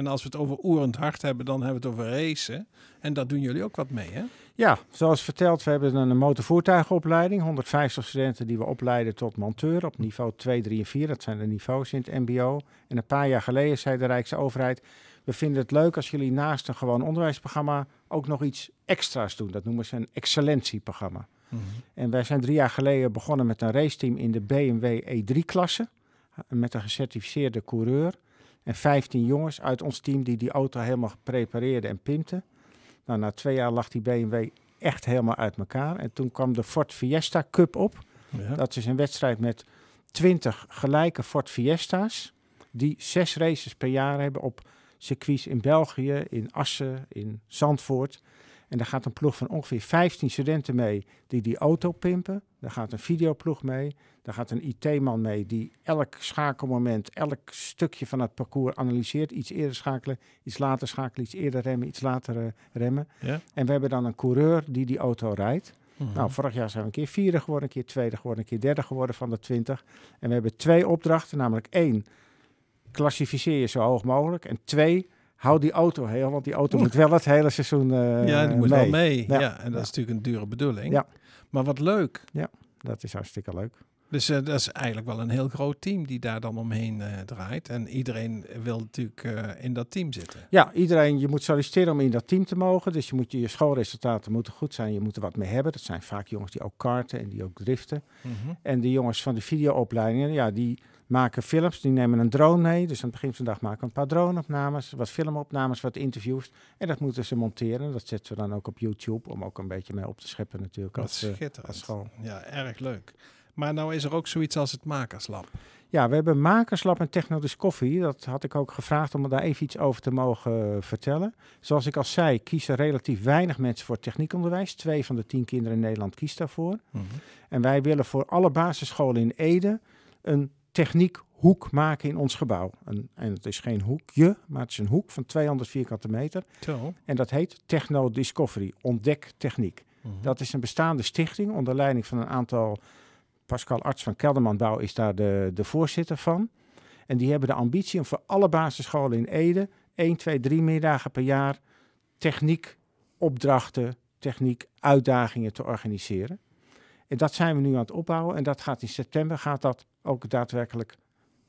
En als we het over oerend hart hebben, dan hebben we het over racen. En dat doen jullie ook wat mee, hè? Ja, zoals verteld, we hebben een motorvoertuigenopleiding. 150 studenten die we opleiden tot monteur op niveau 2, 3 en 4. Dat zijn de niveaus in het mbo. En een paar jaar geleden zei de Rijksoverheid... we vinden het leuk als jullie naast een gewoon onderwijsprogramma... ook nog iets extra's doen. Dat noemen ze een excellentieprogramma. Mhm. En wij zijn drie jaar geleden begonnen met een raceteam in de BMW E3-klasse... met een gecertificeerde coureur en 15 jongens uit ons team die die auto helemaal prepareerden en pimpten. Nou, na twee jaar lag die BMW echt helemaal uit elkaar. En toen kwam de Ford Fiesta Cup op. Ja. Dat is een wedstrijd met 20 gelijke Ford Fiesta's. Die zes races per jaar hebben op circuits in België, in Assen, in Zandvoort. En daar gaat een ploeg van ongeveer 15 studenten mee die die auto pimpen. Daar gaat een videoploeg mee. Daar gaat een IT-man mee die elk schakelmoment, elk stukje van het parcours analyseert. Iets eerder schakelen, iets later schakelen, iets eerder remmen, iets later eh, remmen. Ja. En we hebben dan een coureur die die auto rijdt. Mhm. Nou, vorig jaar zijn we een keer vierde geworden, een keer tweede geworden, een keer derde geworden van de 20. En we hebben twee opdrachten, namelijk één, klassificeer je zo hoog mogelijk. En twee, hou die auto heel, want die auto moet wel het hele seizoen uh, Ja, eh, die moet wel mee. Ja, en dat is natuurlijk een dure bedoeling. Ja. Maar wat leuk. Ja, dat is hartstikke leuk. Dus eh, dat is eigenlijk wel een heel groot team die daar dan omheen eh, draait. En iedereen wil natuurlijk eh, in dat team zitten. Ja, iedereen, je moet solliciteren om in dat team te mogen. Dus je, moet, je schoolresultaten moeten goed zijn. Je moet er wat mee hebben. Dat zijn vaak jongens die ook karten en die ook driften. Mhm. En de jongens van de videoopleidingen, ja, die maken films. Die nemen een drone mee. Dus aan het begin van de dag maken we een paar droneopnames, wat filmopnames, wat interviews. En dat moeten ze monteren. Dat zetten we dan ook op YouTube om ook een beetje mee op te scheppen natuurlijk. als, schitterend. Als school. Ja, erg leuk. Maar nou is er ook zoiets als het Makerslab. Ja, we hebben Makerslab en Discovery. Dat had ik ook gevraagd om daar even iets over te mogen eh, vertellen. Zoals ik al zei, kiezen relatief weinig mensen voor techniekonderwijs. Twee van de tien kinderen in Nederland kiest daarvoor. Mhm. En wij willen voor alle basisscholen in Ede een techniekhoek maken in ons gebouw. En, en het is geen hoekje, maar het is een hoek van 200 vierkante meter. Zo. En dat heet Techno Discovery, ontdek techniek. Mhm. Dat is een bestaande stichting onder leiding van een aantal Pascal Arts van Keldermanbouw is daar de, de voorzitter van. En die hebben de ambitie om voor alle basisscholen in Ede 1, 2, 3 middagen per jaar techniek opdrachten, techniek uitdagingen te organiseren. En dat zijn we nu aan het opbouwen en dat gaat in september gaat dat ook daadwerkelijk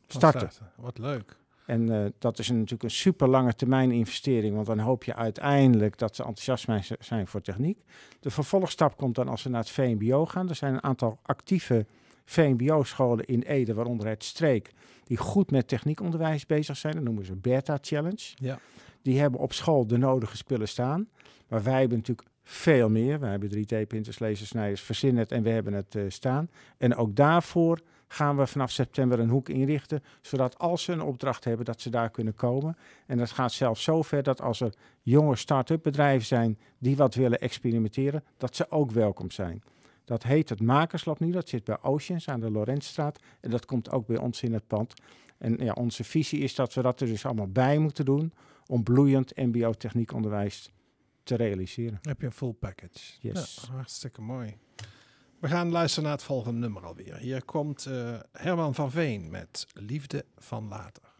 starten. starten. Wat leuk. En eh, dat is een, natuurlijk een super lange termijn investering, want dan hoop je uiteindelijk dat ze enthousiast zijn voor techniek. De vervolgstap komt dan als ze naar het VMBO gaan. Er zijn een aantal actieve VMBO-scholen in Ede, waaronder het Streek, die goed met techniekonderwijs bezig zijn. Dat noemen ze Beta Challenge. Ja. Die hebben op school de nodige spullen staan. Maar wij hebben natuurlijk veel meer. We hebben 3D-printers, lasersnijders, verzinnen het en we hebben het eh, staan. En ook daarvoor gaan we vanaf september een hoek inrichten, zodat als ze een opdracht hebben, dat ze daar kunnen komen. En dat gaat zelfs zover dat als er jonge start-up bedrijven zijn die wat willen experimenteren, dat ze ook welkom zijn. Dat heet het Makerslab nu, dat zit bij Oceans aan de Lorentzstraat en dat komt ook bij ons in het pand. En ja, onze visie is dat we dat er dus allemaal bij moeten doen om bloeiend mbo-techniekonderwijs te realiseren. heb je een full package. Yes. Ja, nou, hartstikke mooi. We gaan luisteren naar het volgende nummer alweer. Hier komt eh, Herman van Veen met Liefde van Later.